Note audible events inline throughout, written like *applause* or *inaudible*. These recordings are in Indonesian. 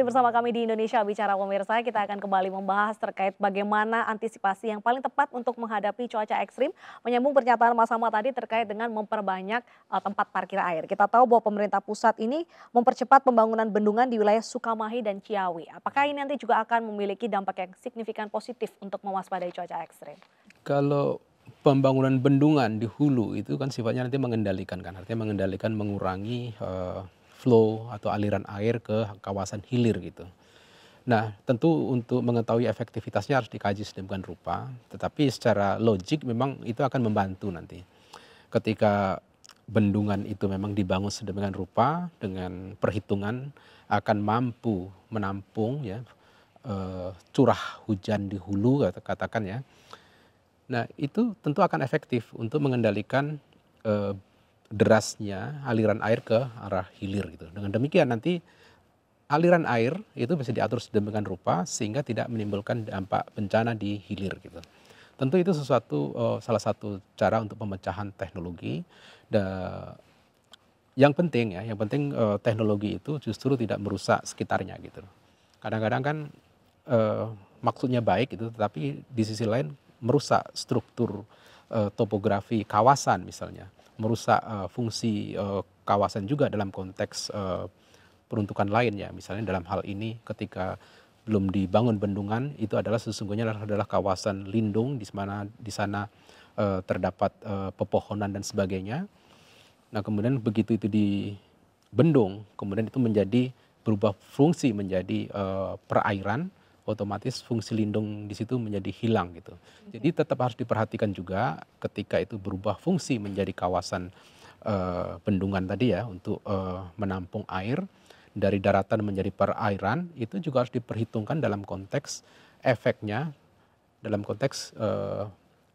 Masih bersama kami di Indonesia Bicara Pemirsa, kita akan kembali membahas terkait bagaimana antisipasi yang paling tepat untuk menghadapi cuaca ekstrim. Menyambung pernyataan Mas Ahmad tadi terkait dengan memperbanyak uh, tempat parkir air. Kita tahu bahwa pemerintah pusat ini mempercepat pembangunan bendungan di wilayah Sukamahi dan Ciawi. Apakah ini nanti juga akan memiliki dampak yang signifikan positif untuk mewaspadai cuaca ekstrim? Kalau pembangunan bendungan di hulu itu kan sifatnya nanti mengendalikan kan, artinya mengendalikan mengurangi... Uh flow atau aliran air ke kawasan hilir gitu. Nah, tentu untuk mengetahui efektivitasnya harus dikaji sedemikian rupa, tetapi secara logik memang itu akan membantu nanti. Ketika bendungan itu memang dibangun sedemikian rupa dengan perhitungan akan mampu menampung ya eh, curah hujan di hulu katakan ya. Nah, itu tentu akan efektif untuk mengendalikan eh, derasnya aliran air ke arah hilir gitu. Dengan demikian nanti aliran air itu bisa diatur sedemikian rupa sehingga tidak menimbulkan dampak bencana di hilir gitu. Tentu itu sesuatu uh, salah satu cara untuk pemecahan teknologi. The, yang penting ya, yang penting uh, teknologi itu justru tidak merusak sekitarnya gitu. Kadang-kadang kan uh, maksudnya baik itu, tetapi di sisi lain merusak struktur uh, topografi kawasan misalnya merusak uh, fungsi uh, kawasan juga dalam konteks uh, peruntukan lainnya. Misalnya dalam hal ini ketika belum dibangun bendungan itu adalah sesungguhnya adalah kawasan lindung di mana di sana uh, terdapat uh, pepohonan dan sebagainya. Nah, kemudian begitu itu dibendung, kemudian itu menjadi berubah fungsi menjadi uh, perairan otomatis fungsi lindung di situ menjadi hilang gitu. Jadi tetap harus diperhatikan juga ketika itu berubah fungsi menjadi kawasan uh, bendungan tadi ya untuk uh, menampung air dari daratan menjadi perairan itu juga harus diperhitungkan dalam konteks efeknya dalam konteks uh,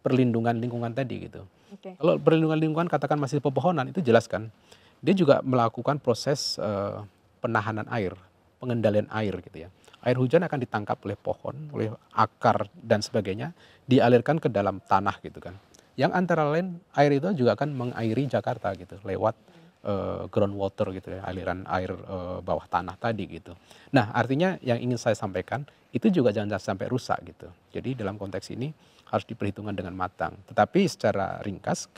perlindungan lingkungan tadi gitu. Okay. Kalau perlindungan lingkungan katakan masih pepohonan itu jelas kan. Dia juga melakukan proses uh, penahanan air, pengendalian air gitu ya. Air hujan akan ditangkap oleh pohon, oleh akar dan sebagainya, dialirkan ke dalam tanah gitu kan. Yang antara lain air itu juga akan mengairi Jakarta gitu lewat uh, groundwater gitu ya, aliran air uh, bawah tanah tadi gitu. Nah, artinya yang ingin saya sampaikan itu juga jangan sampai rusak gitu. Jadi dalam konteks ini harus diperhitungkan dengan matang. Tetapi secara ringkas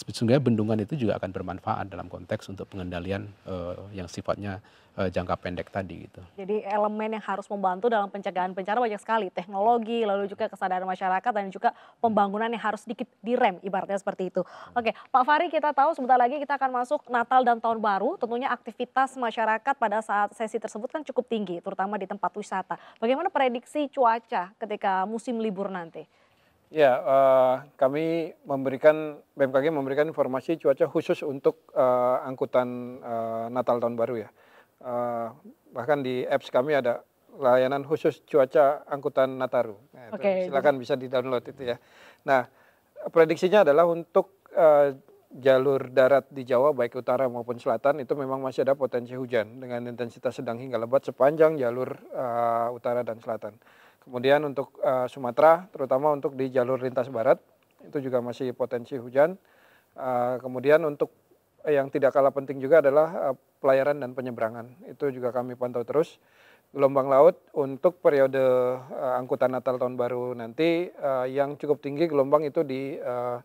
sebetulnya bendungan itu juga akan bermanfaat dalam konteks untuk pengendalian uh, yang sifatnya uh, jangka pendek tadi gitu. Jadi elemen yang harus membantu dalam pencegahan bencana banyak sekali, teknologi, lalu juga kesadaran masyarakat dan juga pembangunan yang harus sedikit direm, ibaratnya seperti itu. Oke, Pak Fari kita tahu sebentar lagi kita akan masuk Natal dan Tahun Baru, tentunya aktivitas masyarakat pada saat sesi tersebut kan cukup tinggi, terutama di tempat wisata. Bagaimana prediksi cuaca ketika musim libur nanti? Ya, uh, kami memberikan BMKG memberikan informasi cuaca khusus untuk uh, angkutan uh, Natal tahun baru ya. Uh, bahkan di apps kami ada layanan khusus cuaca angkutan Nataru. Nah, okay. Silakan bisa di download itu ya. Nah, prediksinya adalah untuk uh, jalur darat di Jawa baik utara maupun selatan itu memang masih ada potensi hujan dengan intensitas sedang hingga lebat sepanjang jalur uh, utara dan selatan. Kemudian untuk uh, Sumatera, terutama untuk di jalur lintas barat, itu juga masih potensi hujan. Uh, kemudian untuk yang tidak kalah penting juga adalah uh, pelayaran dan penyeberangan. Itu juga kami pantau terus. Gelombang laut untuk periode uh, angkutan Natal tahun baru nanti uh, yang cukup tinggi gelombang itu di uh,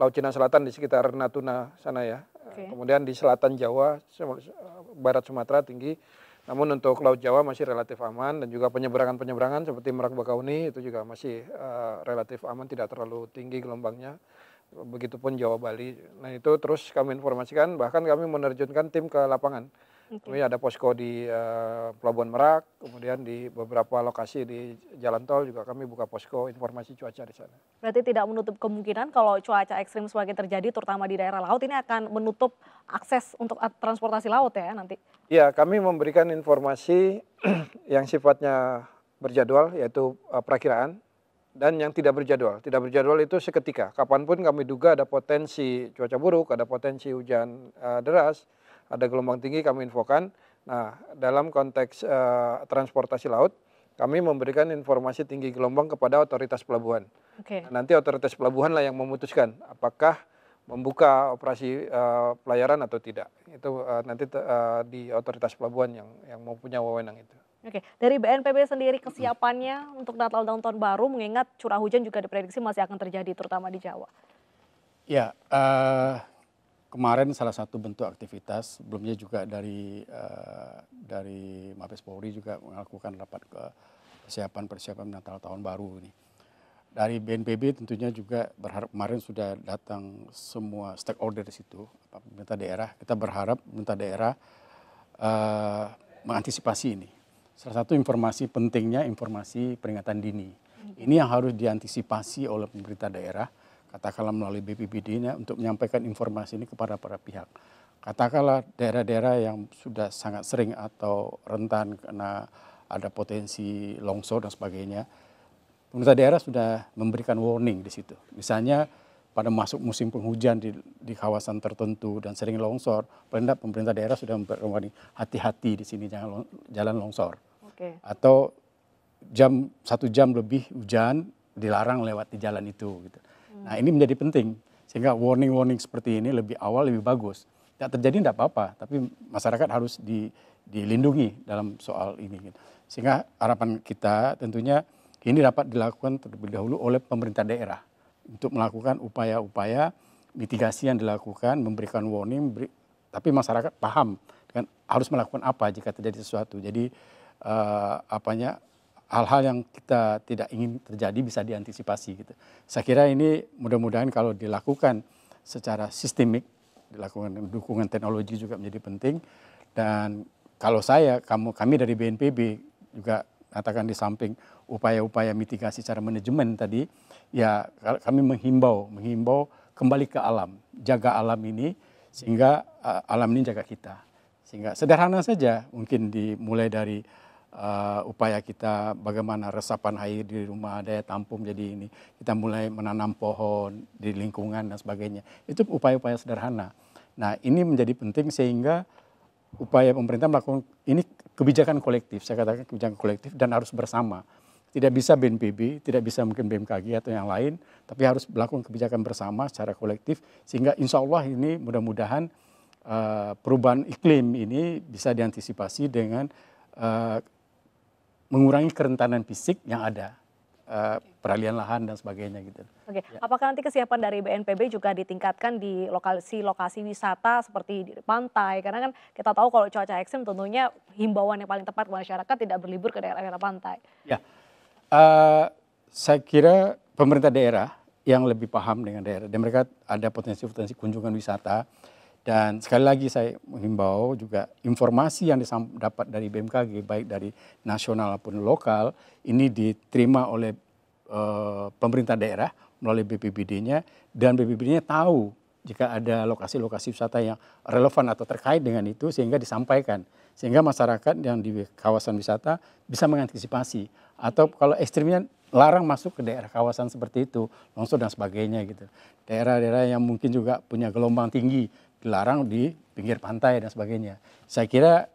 Laut Cina Selatan di sekitar Natuna sana ya. Okay. Kemudian di selatan Jawa, barat Sumatera tinggi namun untuk Laut Jawa masih relatif aman dan juga penyeberangan-penyeberangan seperti Merak Bakauni itu juga masih uh, relatif aman, tidak terlalu tinggi gelombangnya. Begitupun Jawa Bali. Nah itu terus kami informasikan, bahkan kami menerjunkan tim ke lapangan Okay. ada posko di uh, Pelabuhan Merak, kemudian di beberapa lokasi di jalan tol juga kami buka posko informasi cuaca di sana. Berarti tidak menutup kemungkinan kalau cuaca ekstrim semakin terjadi, terutama di daerah laut, ini akan menutup akses untuk transportasi laut ya nanti? Iya, kami memberikan informasi *clears throat* yang sifatnya berjadwal, yaitu uh, perakiraan, dan yang tidak berjadwal. Tidak berjadwal itu seketika. Kapanpun kami duga ada potensi cuaca buruk, ada potensi hujan uh, deras, ada gelombang tinggi kami infokan. Nah, dalam konteks uh, transportasi laut, kami memberikan informasi tinggi gelombang kepada otoritas pelabuhan. Okay. Nah, nanti otoritas pelabuhan lah yang memutuskan apakah membuka operasi uh, pelayaran atau tidak. Itu uh, nanti uh, di otoritas pelabuhan yang yang mempunyai wewenang itu. Oke, dari BNPB sendiri kesiapannya untuk Natal dan Tahun Baru mengingat curah hujan juga diprediksi masih akan terjadi terutama di Jawa. Ya, uh, kemarin salah satu bentuk aktivitas sebelumnya juga dari uh, dari Mabes Polri juga melakukan rapat ke persiapan persiapan Natal tahun baru ini. Dari BNPB tentunya juga berharap kemarin sudah datang semua stakeholder di situ pemerintah daerah. Kita berharap pemerintah daerah uh, mengantisipasi ini. Salah satu informasi pentingnya informasi peringatan dini. Ini yang harus diantisipasi oleh pemerintah daerah katakanlah melalui BPBD untuk menyampaikan informasi ini kepada para pihak. Katakanlah daerah-daerah yang sudah sangat sering atau rentan karena ada potensi longsor dan sebagainya, pemerintah daerah sudah memberikan warning di situ. Misalnya pada masuk musim penghujan di, di kawasan tertentu dan sering longsor, pemerintah pemerintah daerah sudah memberikan warning hati-hati di sini jangan long, jalan longsor. Okay. Atau jam satu jam lebih hujan dilarang lewat di jalan itu. Gitu. Nah ini menjadi penting sehingga warning-warning seperti ini lebih awal lebih bagus. Tidak terjadi tidak apa-apa, tapi masyarakat harus di, dilindungi dalam soal ini. Sehingga harapan kita tentunya ini dapat dilakukan terlebih dahulu oleh pemerintah daerah untuk melakukan upaya-upaya mitigasi yang dilakukan, memberikan warning, beri, tapi masyarakat paham dengan harus melakukan apa jika terjadi sesuatu. Jadi uh, apanya hal-hal yang kita tidak ingin terjadi bisa diantisipasi gitu. Saya kira ini mudah-mudahan kalau dilakukan secara sistemik, dilakukan dukungan teknologi juga menjadi penting dan kalau saya kamu kami dari BNPB juga katakan di samping upaya-upaya mitigasi secara manajemen tadi ya kami menghimbau menghimbau kembali ke alam, jaga alam ini sehingga uh, alam ini jaga kita. Sehingga sederhana saja mungkin dimulai dari uh, upaya kita bagaimana resapan air di rumah, daya tampung jadi ini. Kita mulai menanam pohon di lingkungan dan sebagainya. Itu upaya-upaya sederhana. Nah ini menjadi penting sehingga upaya pemerintah melakukan ini kebijakan kolektif. Saya katakan kebijakan kolektif dan harus bersama. Tidak bisa BNPB, tidak bisa mungkin BMKG atau yang lain, tapi harus melakukan kebijakan bersama secara kolektif sehingga insya Allah ini mudah-mudahan uh, perubahan iklim ini bisa diantisipasi dengan uh, mengurangi kerentanan fisik yang ada eh, peralihan lahan dan sebagainya gitu. Oke, ya. apakah nanti kesiapan dari BNPB juga ditingkatkan di lokasi-lokasi wisata seperti di pantai? Karena kan kita tahu kalau cuaca ekstrim tentunya himbauan yang paling tepat masyarakat tidak berlibur ke daerah-daerah pantai. Ya, uh, saya kira pemerintah daerah yang lebih paham dengan daerah dan mereka ada potensi-potensi kunjungan wisata dan sekali lagi saya menghimbau juga informasi yang dapat dari BMKG baik dari nasional maupun lokal ini diterima oleh e, pemerintah daerah melalui BPBD-nya dan BPBD-nya tahu jika ada lokasi-lokasi wisata yang relevan atau terkait dengan itu sehingga disampaikan sehingga masyarakat yang di kawasan wisata bisa mengantisipasi atau kalau ekstrimnya larang masuk ke daerah kawasan seperti itu, longsor dan sebagainya gitu. Daerah-daerah yang mungkin juga punya gelombang tinggi dilarang di pinggir pantai dan sebagainya. Saya kira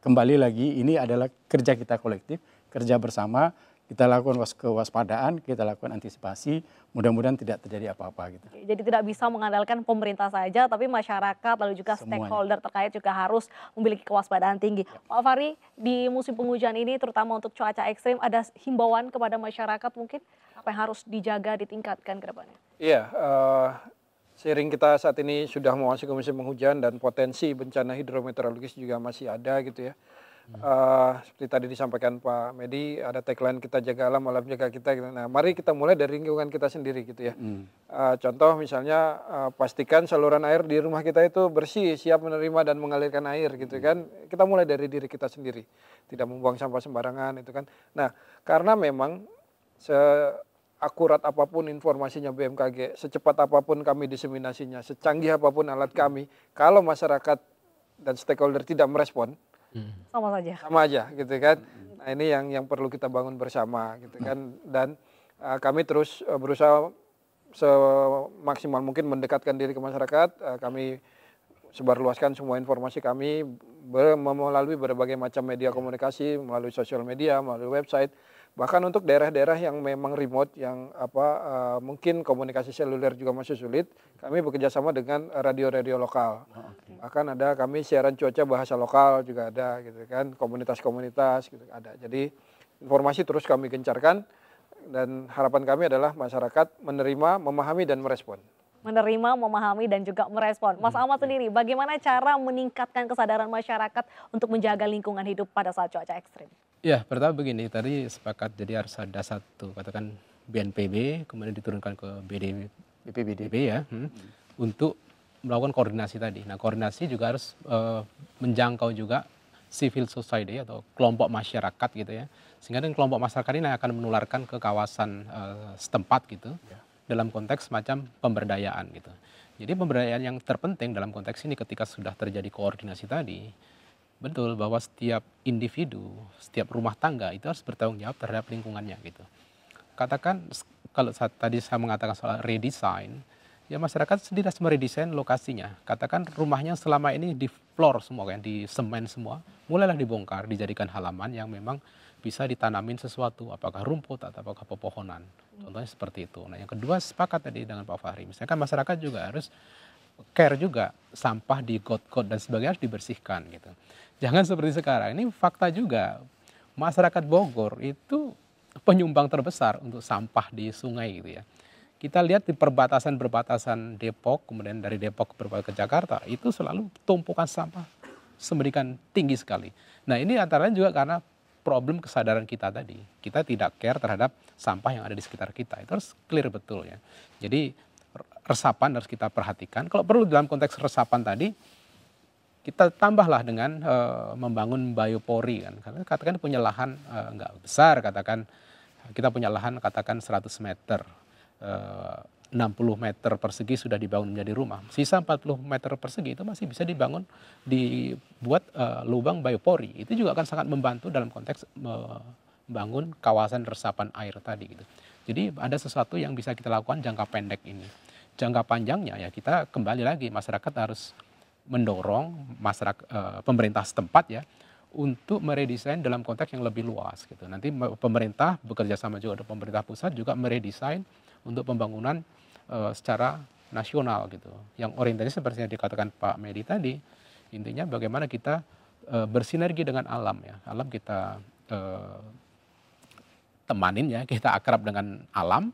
kembali lagi ini adalah kerja kita kolektif, kerja bersama, kita lakukan kewaspadaan, kita lakukan antisipasi, mudah-mudahan tidak terjadi apa-apa gitu. Jadi tidak bisa mengandalkan pemerintah saja, tapi masyarakat lalu juga Semuanya. stakeholder terkait juga harus memiliki kewaspadaan tinggi. Ya. Pak Fari, di musim penghujan ini terutama untuk cuaca ekstrim, ada himbauan kepada masyarakat mungkin apa yang harus dijaga, ditingkatkan ke depannya? Iya, uh, seiring kita saat ini sudah memasuki musim penghujan dan potensi bencana hidrometeorologis juga masih ada gitu ya. Uh, seperti tadi disampaikan Pak Medi, ada tagline kita jaga alam, alam jaga kita. Gitu. Nah, mari kita mulai dari lingkungan kita sendiri gitu ya. Hmm. Uh, contoh misalnya uh, pastikan saluran air di rumah kita itu bersih, siap menerima dan mengalirkan air gitu hmm. kan. Kita mulai dari diri kita sendiri, tidak membuang sampah sembarangan itu kan. Nah, karena memang se akurat apapun informasinya BMKG, secepat apapun kami diseminasinya, secanggih apapun alat kami, kalau masyarakat dan stakeholder tidak merespon, hmm. sama saja. Sama aja, gitu kan. Nah ini yang yang perlu kita bangun bersama, gitu kan. Dan uh, kami terus uh, berusaha semaksimal mungkin mendekatkan diri ke masyarakat. Uh, kami sebarluaskan semua informasi kami ber melalui berbagai macam media komunikasi, melalui sosial media, melalui website Bahkan untuk daerah-daerah yang memang remote, yang apa uh, mungkin komunikasi seluler juga masih sulit, kami bekerjasama dengan radio-radio lokal. Oh, ada kami siaran cuaca bahasa lokal juga ada, gitu kan, komunitas-komunitas gitu ada. Jadi informasi terus kami gencarkan dan harapan kami adalah masyarakat menerima, memahami dan merespon menerima, memahami, dan juga merespon. Mas hmm, Ahmad iya. sendiri, bagaimana cara meningkatkan kesadaran masyarakat untuk menjaga lingkungan hidup pada saat cuaca ekstrim? Ya, pertama begini, tadi sepakat jadi harus ada satu, katakan BNPB, kemudian diturunkan ke BD, BPBD ya, hmm, hmm. untuk melakukan koordinasi tadi. Nah, koordinasi juga harus uh, menjangkau juga civil society atau kelompok masyarakat gitu ya. Sehingga dengan kelompok masyarakat ini akan menularkan ke kawasan uh, setempat gitu, ya. dalam konteks macam pemberdayaan gitu. Jadi pemberdayaan yang terpenting dalam konteks ini ketika sudah terjadi koordinasi tadi, betul bahwa setiap individu, setiap rumah tangga itu harus bertanggung jawab terhadap lingkungannya gitu. Katakan kalau saat tadi saya mengatakan soal redesign, ya masyarakat sendiri harus meredesain lokasinya. Katakan rumahnya selama ini di floor semua kan, di semen semua, mulailah dibongkar, dijadikan halaman yang memang bisa ditanamin sesuatu, apakah rumput atau apakah pepohonan. Contohnya seperti itu. Nah yang kedua sepakat tadi dengan Pak Fahri, misalkan masyarakat juga harus care juga sampah di got-got dan sebagainya harus dibersihkan gitu. Jangan seperti sekarang. Ini fakta juga. Masyarakat Bogor itu penyumbang terbesar untuk sampah di sungai gitu ya. Kita lihat di perbatasan-perbatasan Depok, kemudian dari Depok ke Jakarta, itu selalu tumpukan sampah semerikan tinggi sekali. Nah ini antara lain juga karena problem kesadaran kita tadi. Kita tidak care terhadap sampah yang ada di sekitar kita. Itu harus clear betul ya. Jadi resapan harus kita perhatikan. Kalau perlu dalam konteks resapan tadi, kita tambahlah dengan e, membangun biopori kan. katakan punya lahan e, eh, enggak besar, katakan kita punya lahan katakan 100 meter. E, eh, 60 meter persegi sudah dibangun menjadi rumah. Sisa 40 meter persegi itu masih bisa dibangun dibuat e, lubang biopori. Itu juga akan sangat membantu dalam konteks membangun kawasan resapan air tadi gitu. Jadi ada sesuatu yang bisa kita lakukan jangka pendek ini jangka panjangnya ya kita kembali lagi masyarakat harus mendorong masyarakat uh, eh, pemerintah setempat ya untuk meredesain dalam konteks yang lebih luas gitu. Nanti pemerintah bekerja sama juga dengan pemerintah pusat juga meredesain untuk pembangunan uh, secara nasional gitu. Yang orientasinya seperti yang dikatakan Pak Medi tadi, intinya bagaimana kita uh, bersinergi dengan alam ya. Alam kita uh, temanin ya, kita akrab dengan alam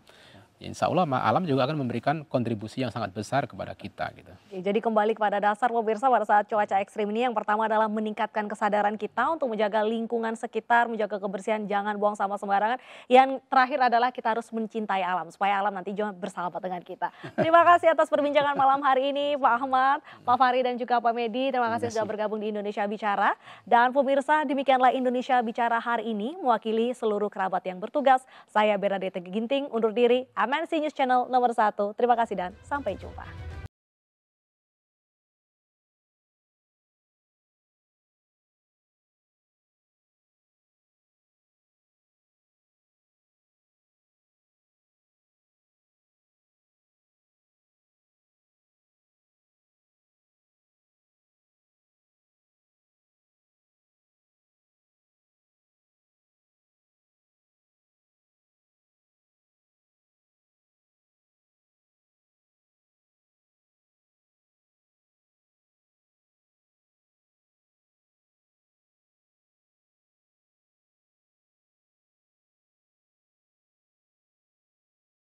insya Allah alam juga akan memberikan kontribusi yang sangat besar kepada kita gitu. Jadi kembali kepada dasar pemirsa pada saat cuaca ekstrim ini yang pertama adalah meningkatkan kesadaran kita untuk menjaga lingkungan sekitar, menjaga kebersihan, jangan buang sampah sembarangan. Yang terakhir adalah kita harus mencintai alam supaya alam nanti juga bersahabat dengan kita. Terima kasih atas perbincangan malam hari ini Pak Ahmad, Pak Fahri dan juga Pak Medi. Terima kasih, sudah bergabung di Indonesia Bicara. Dan pemirsa demikianlah Indonesia Bicara hari ini mewakili seluruh kerabat yang bertugas. Saya Bernadette Ginting undur diri. MNC News Channel nomor 1. Terima kasih dan sampai jumpa.